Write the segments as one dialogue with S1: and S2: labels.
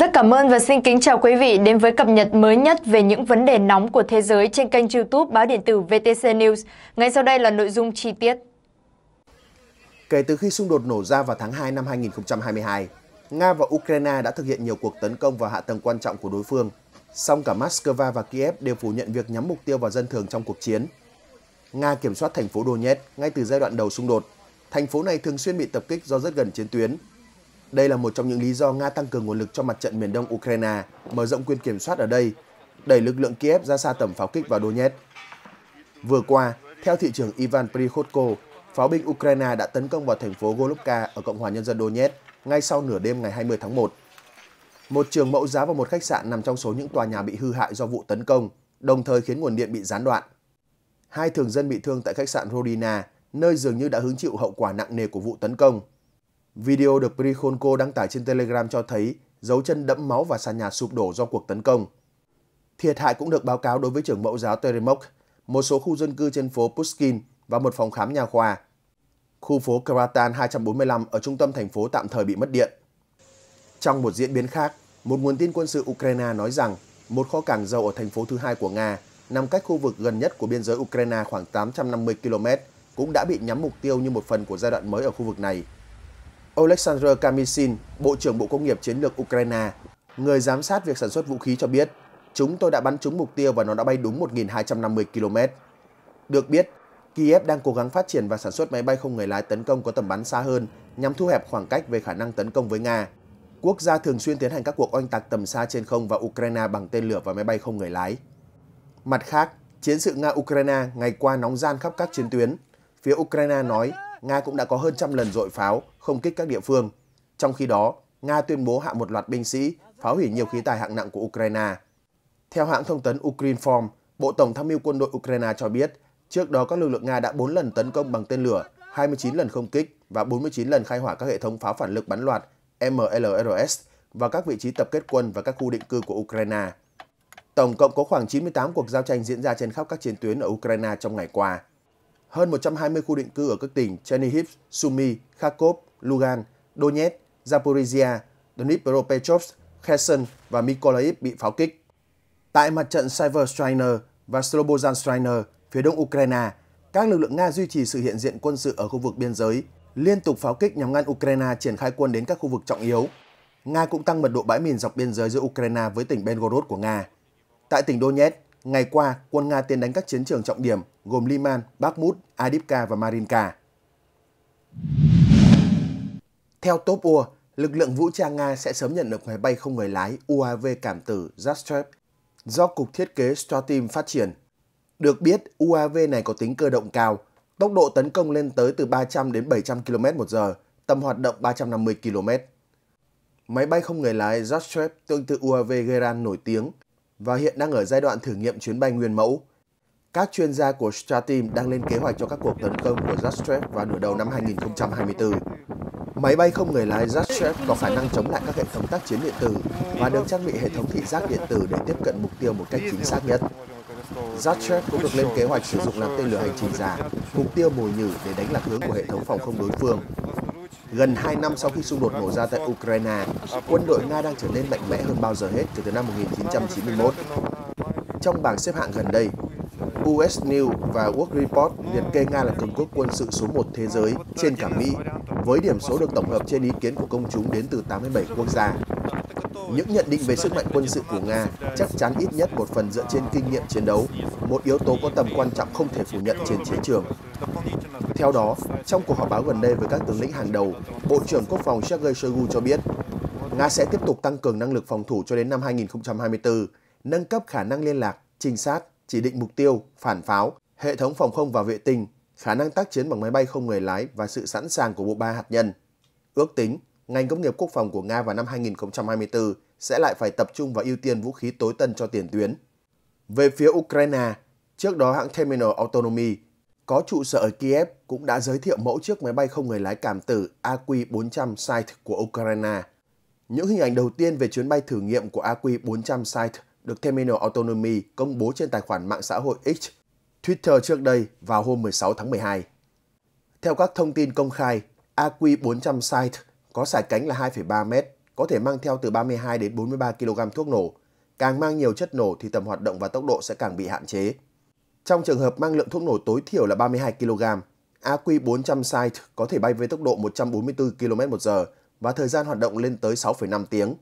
S1: Rất cảm ơn và xin kính chào quý vị đến với cập nhật mới nhất về những vấn đề nóng của thế giới trên kênh youtube báo điện tử VTC News. Ngay sau đây là nội dung chi tiết.
S2: Kể từ khi xung đột nổ ra vào tháng 2 năm 2022, Nga và Ukraine đã thực hiện nhiều cuộc tấn công vào hạ tầng quan trọng của đối phương. Song cả Moscow và Kiev đều phủ nhận việc nhắm mục tiêu vào dân thường trong cuộc chiến. Nga kiểm soát thành phố Donetsk ngay từ giai đoạn đầu xung đột. Thành phố này thường xuyên bị tập kích do rất gần chiến tuyến, đây là một trong những lý do Nga tăng cường nguồn lực cho mặt trận miền đông Ukraine, mở rộng quyền kiểm soát ở đây, đẩy lực lượng Kiev ra xa tầm pháo kích vào Donetsk. Vừa qua, theo thị trưởng Ivan Prikhodko, pháo binh Ukraine đã tấn công vào thành phố Golubka ở Cộng hòa Nhân dân Donetsk ngay sau nửa đêm ngày 20 tháng 1. Một trường mẫu giáo và một khách sạn nằm trong số những tòa nhà bị hư hại do vụ tấn công, đồng thời khiến nguồn điện bị gián đoạn. Hai thường dân bị thương tại khách sạn Rodina, nơi dường như đã hứng chịu hậu quả nặng nề của vụ tấn công. Video được Prikhonko đăng tải trên Telegram cho thấy dấu chân đẫm máu và sàn nhà sụp đổ do cuộc tấn công. Thiệt hại cũng được báo cáo đối với trường mẫu giáo Teremok, một số khu dân cư trên phố Pushkin và một phòng khám nhà khoa. Khu phố Karatan 245 ở trung tâm thành phố tạm thời bị mất điện. Trong một diễn biến khác, một nguồn tin quân sự Ukraine nói rằng một kho cảng dầu ở thành phố thứ hai của Nga nằm cách khu vực gần nhất của biên giới Ukraine khoảng 850 km cũng đã bị nhắm mục tiêu như một phần của giai đoạn mới ở khu vực này Oleksandr Kamysin, Bộ trưởng Bộ Công nghiệp Chiến lược Ukraine, người giám sát việc sản xuất vũ khí cho biết, chúng tôi đã bắn trúng mục tiêu và nó đã bay đúng 1.250 km. Được biết, Kiev đang cố gắng phát triển và sản xuất máy bay không người lái tấn công có tầm bắn xa hơn nhằm thu hẹp khoảng cách về khả năng tấn công với Nga. Quốc gia thường xuyên tiến hành các cuộc oanh tạc tầm xa trên không vào Ukraine bằng tên lửa và máy bay không người lái. Mặt khác, chiến sự Nga-Ukraine ngày qua nóng gian khắp các chiến tuyến. Phía Ukraine nói Nga cũng đã có hơn trăm lần dội pháo, không kích các địa phương. Trong khi đó, Nga tuyên bố hạ một loạt binh sĩ, phá hủy nhiều khí tài hạng nặng của Ukraine. Theo hãng thông tấn Ukrinform, Bộ Tổng tham mưu quân đội Ukraine cho biết, trước đó các lực lượng Nga đã 4 lần tấn công bằng tên lửa, 29 lần không kích và 49 lần khai hỏa các hệ thống pháo phản lực bắn loạt MLRS và các vị trí tập kết quân và các khu định cư của Ukraine. Tổng cộng có khoảng 98 cuộc giao tranh diễn ra trên khắp các chiến tuyến ở Ukraine trong ngày qua hơn 120 khu định cư ở các tỉnh Chernihiv, Sumy, Kharkov, Lugan, Donetsk, Zaporizhia, Dnipropetrovsk, Kherson và Mykolaiv bị pháo kích. Tại mặt trận Severstrainer và Slobozanstrainer phía đông Ukraine, các lực lượng Nga duy trì sự hiện diện quân sự ở khu vực biên giới, liên tục pháo kích nhằm ngăn Ukraine triển khai quân đến các khu vực trọng yếu. Nga cũng tăng mật độ bãi mìn dọc biên giới giữa Ukraine với tỉnh Belgorod của Nga. Tại tỉnh Donetsk, Ngày qua, quân Nga tiến đánh các chiến trường trọng điểm gồm Liman, Bakhmut, Adipka và Marinka. Theo Top-UA, lực lượng vũ trang Nga sẽ sớm nhận được máy bay không người lái UAV cảm tử Zastreb do Cục Thiết kế Stratim phát triển. Được biết, UAV này có tính cơ động cao, tốc độ tấn công lên tới từ 300 đến 700 km h tầm hoạt động 350 km. Máy bay không người lái Zastreb tương tự UAV Geran nổi tiếng và hiện đang ở giai đoạn thử nghiệm chuyến bay nguyên mẫu. Các chuyên gia của Stratim đang lên kế hoạch cho các cuộc tấn công của Zastrep vào nửa đầu năm 2024. Máy bay không người lái Zastrep có khả năng chống lại các hệ thống tác chiến điện tử và được trang bị hệ thống thị giác điện tử để tiếp cận mục tiêu một cách chính xác nhất. Zastrep cũng được lên kế hoạch sử dụng làm tên lửa hành trình giả, mục tiêu mồi nhử để đánh lạc hướng của hệ thống phòng không đối phương Gần 2 năm sau khi xung đột nổ ra tại Ukraine, quân đội Nga đang trở nên mạnh mẽ hơn bao giờ hết kể từ năm 1991. Trong bảng xếp hạng gần đây, US News và World Report liệt kê Nga là cường quốc quân sự số 1 thế giới trên cả Mỹ, với điểm số được tổng hợp trên ý kiến của công chúng đến từ 87 quốc gia. Những nhận định về sức mạnh quân sự của Nga chắc chắn ít nhất một phần dựa trên kinh nghiệm chiến đấu, một yếu tố có tầm quan trọng không thể phủ nhận trên chiến trường. Theo đó, trong cuộc họp báo gần đây với các tướng lĩnh hàng đầu, Bộ trưởng Quốc phòng Sergei Shoigu cho biết, Nga sẽ tiếp tục tăng cường năng lực phòng thủ cho đến năm 2024, nâng cấp khả năng liên lạc, trinh sát, chỉ định mục tiêu, phản pháo, hệ thống phòng không và vệ tinh, khả năng tác chiến bằng máy bay không người lái và sự sẵn sàng của bộ ba hạt nhân. Ước tính, ngành công nghiệp quốc phòng của Nga vào năm 2024 sẽ lại phải tập trung và ưu tiên vũ khí tối tân cho tiền tuyến. Về phía Ukraine, trước đó hãng Terminal Autonomy có trụ sở ở Kiev cũng đã giới thiệu mẫu chiếc máy bay không người lái cảm tử AQ-400 Sight của Ukraine. Những hình ảnh đầu tiên về chuyến bay thử nghiệm của AQ-400 Sight được Terminal Autonomy công bố trên tài khoản mạng xã hội X, Twitter trước đây vào hôm 16 tháng 12. Theo các thông tin công khai, AQ-400 Sight có sải cánh là 2,3 m, có thể mang theo từ 32 đến 43 kg thuốc nổ. Càng mang nhiều chất nổ thì tầm hoạt động và tốc độ sẽ càng bị hạn chế. Trong trường hợp mang lượng thuốc nổ tối thiểu là 32 kg, AQ400 Sight có thể bay với tốc độ 144 km h và thời gian hoạt động lên tới 6,5 tiếng.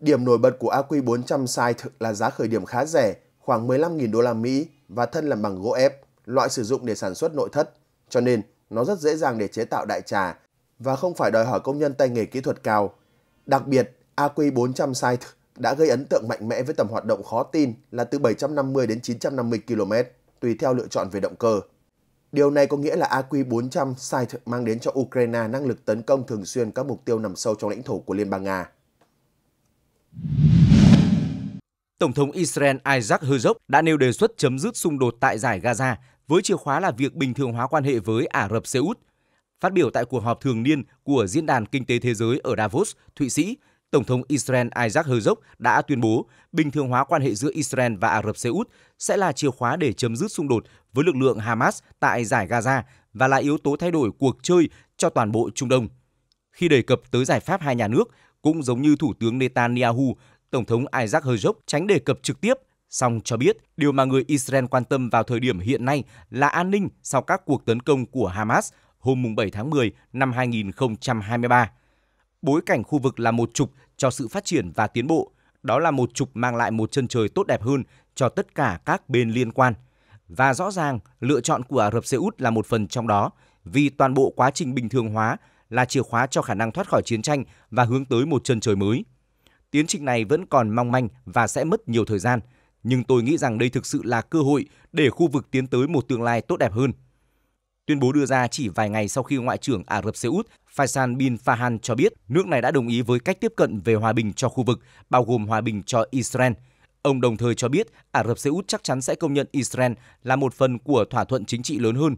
S2: Điểm nổi bật của AQ400 Sight là giá khởi điểm khá rẻ, khoảng 15.000 đô la Mỹ và thân làm bằng gỗ ép, loại sử dụng để sản xuất nội thất, cho nên nó rất dễ dàng để chế tạo đại trà và không phải đòi hỏi công nhân tay nghề kỹ thuật cao. Đặc biệt, AQ400 Sight đã gây ấn tượng mạnh mẽ với tầm hoạt động khó tin là từ 750 đến 950 km, tùy theo lựa chọn về động cơ. Điều này có nghĩa là AQ-400 Sight mang đến cho Ukraine năng lực tấn công thường xuyên các mục tiêu nằm sâu trong lãnh thổ của Liên bang Nga.
S1: Tổng thống Israel Isaac Herzog đã nêu đề xuất chấm dứt xung đột tại giải Gaza với chìa khóa là việc bình thường hóa quan hệ với Ả Rập Xê Út. Phát biểu tại cuộc họp thường niên của Diễn đàn Kinh tế Thế giới ở Davos, Thụy Sĩ Tổng thống Israel Isaac Herzog đã tuyên bố bình thường hóa quan hệ giữa Israel và Ả Rập Xê Út sẽ là chìa khóa để chấm dứt xung đột với lực lượng Hamas tại giải Gaza và là yếu tố thay đổi cuộc chơi cho toàn bộ Trung Đông. Khi đề cập tới giải pháp hai nhà nước, cũng giống như Thủ tướng Netanyahu, Tổng thống Isaac Herzog tránh đề cập trực tiếp, song cho biết điều mà người Israel quan tâm vào thời điểm hiện nay là an ninh sau các cuộc tấn công của Hamas hôm 7 tháng 10 năm 2023 bối cảnh khu vực là một trục cho sự phát triển và tiến bộ, đó là một trục mang lại một chân trời tốt đẹp hơn cho tất cả các bên liên quan. Và rõ ràng, lựa chọn của Ả Rập Xê Út là một phần trong đó, vì toàn bộ quá trình bình thường hóa là chìa khóa cho khả năng thoát khỏi chiến tranh và hướng tới một chân trời mới. Tiến trình này vẫn còn mong manh và sẽ mất nhiều thời gian, nhưng tôi nghĩ rằng đây thực sự là cơ hội để khu vực tiến tới một tương lai tốt đẹp hơn. Tuyên bố đưa ra chỉ vài ngày sau khi Ngoại trưởng Ả Rập Xê Út Faisal bin Farhan cho biết nước này đã đồng ý với cách tiếp cận về hòa bình cho khu vực, bao gồm hòa bình cho Israel. Ông đồng thời cho biết Ả Rập Xê Út chắc chắn sẽ công nhận Israel là một phần của thỏa thuận chính trị lớn hơn.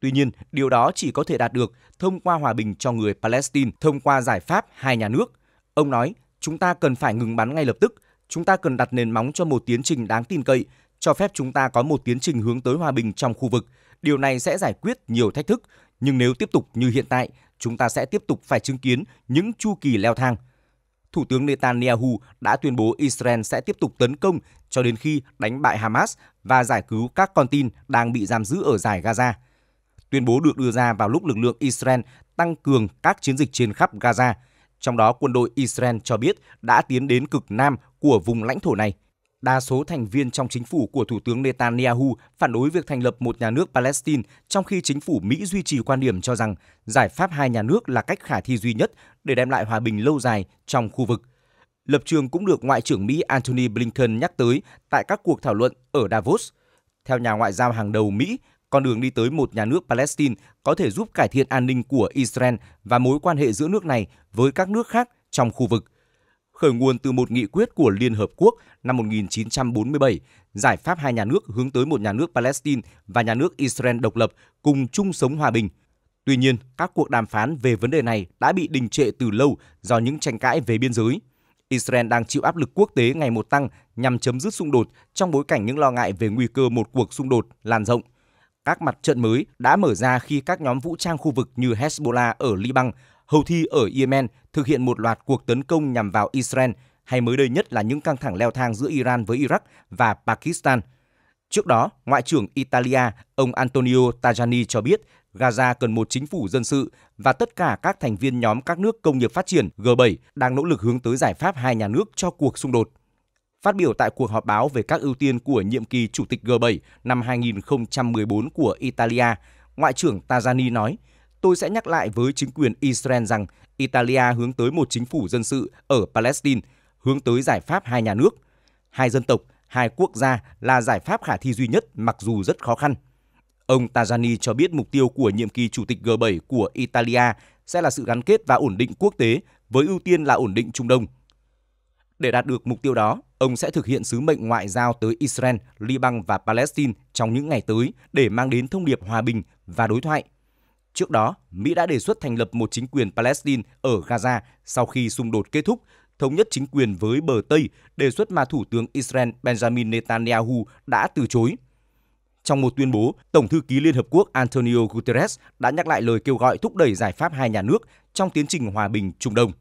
S1: Tuy nhiên, điều đó chỉ có thể đạt được thông qua hòa bình cho người Palestine, thông qua giải pháp hai nhà nước. Ông nói, chúng ta cần phải ngừng bắn ngay lập tức, chúng ta cần đặt nền móng cho một tiến trình đáng tin cậy cho phép chúng ta có một tiến trình hướng tới hòa bình trong khu vực. Điều này sẽ giải quyết nhiều thách thức, nhưng nếu tiếp tục như hiện tại, chúng ta sẽ tiếp tục phải chứng kiến những chu kỳ leo thang. Thủ tướng Netanyahu đã tuyên bố Israel sẽ tiếp tục tấn công cho đến khi đánh bại Hamas và giải cứu các con tin đang bị giam giữ ở giải Gaza. Tuyên bố được đưa ra vào lúc lực lượng Israel tăng cường các chiến dịch trên khắp Gaza, trong đó quân đội Israel cho biết đã tiến đến cực nam của vùng lãnh thổ này. Đa số thành viên trong chính phủ của Thủ tướng Netanyahu phản đối việc thành lập một nhà nước Palestine, trong khi chính phủ Mỹ duy trì quan điểm cho rằng giải pháp hai nhà nước là cách khả thi duy nhất để đem lại hòa bình lâu dài trong khu vực. Lập trường cũng được Ngoại trưởng Mỹ Antony Blinken nhắc tới tại các cuộc thảo luận ở Davos. Theo nhà ngoại giao hàng đầu Mỹ, con đường đi tới một nhà nước Palestine có thể giúp cải thiện an ninh của Israel và mối quan hệ giữa nước này với các nước khác trong khu vực khởi nguồn từ một nghị quyết của Liên Hợp Quốc năm 1947, giải pháp hai nhà nước hướng tới một nhà nước Palestine và nhà nước Israel độc lập cùng chung sống hòa bình. Tuy nhiên, các cuộc đàm phán về vấn đề này đã bị đình trệ từ lâu do những tranh cãi về biên giới. Israel đang chịu áp lực quốc tế ngày một tăng nhằm chấm dứt xung đột trong bối cảnh những lo ngại về nguy cơ một cuộc xung đột lan rộng. Các mặt trận mới đã mở ra khi các nhóm vũ trang khu vực như Hezbollah ở Liban Houthi ở Yemen thực hiện một loạt cuộc tấn công nhằm vào Israel, hay mới đây nhất là những căng thẳng leo thang giữa Iran với Iraq và Pakistan. Trước đó, Ngoại trưởng Italia ông Antonio Tajani cho biết Gaza cần một chính phủ dân sự và tất cả các thành viên nhóm các nước công nghiệp phát triển G7 đang nỗ lực hướng tới giải pháp hai nhà nước cho cuộc xung đột. Phát biểu tại cuộc họp báo về các ưu tiên của nhiệm kỳ Chủ tịch G7 năm 2014 của Italia, Ngoại trưởng Tajani nói – tôi sẽ nhắc lại với chính quyền Israel rằng Italia hướng tới một chính phủ dân sự ở Palestine, hướng tới giải pháp hai nhà nước, hai dân tộc, hai quốc gia là giải pháp khả thi duy nhất mặc dù rất khó khăn. Ông Tajani cho biết mục tiêu của nhiệm kỳ chủ tịch G7 của Italia sẽ là sự gắn kết và ổn định quốc tế với ưu tiên là ổn định Trung Đông. Để đạt được mục tiêu đó, ông sẽ thực hiện sứ mệnh ngoại giao tới Israel, Liban và Palestine trong những ngày tới để mang đến thông điệp hòa bình và đối thoại Trước đó, Mỹ đã đề xuất thành lập một chính quyền Palestine ở Gaza sau khi xung đột kết thúc, thống nhất chính quyền với bờ Tây, đề xuất mà Thủ tướng Israel Benjamin Netanyahu đã từ chối. Trong một tuyên bố, Tổng thư ký Liên Hợp Quốc Antonio Guterres đã nhắc lại lời kêu gọi thúc đẩy giải pháp hai nhà nước trong tiến trình hòa bình Trung Đông.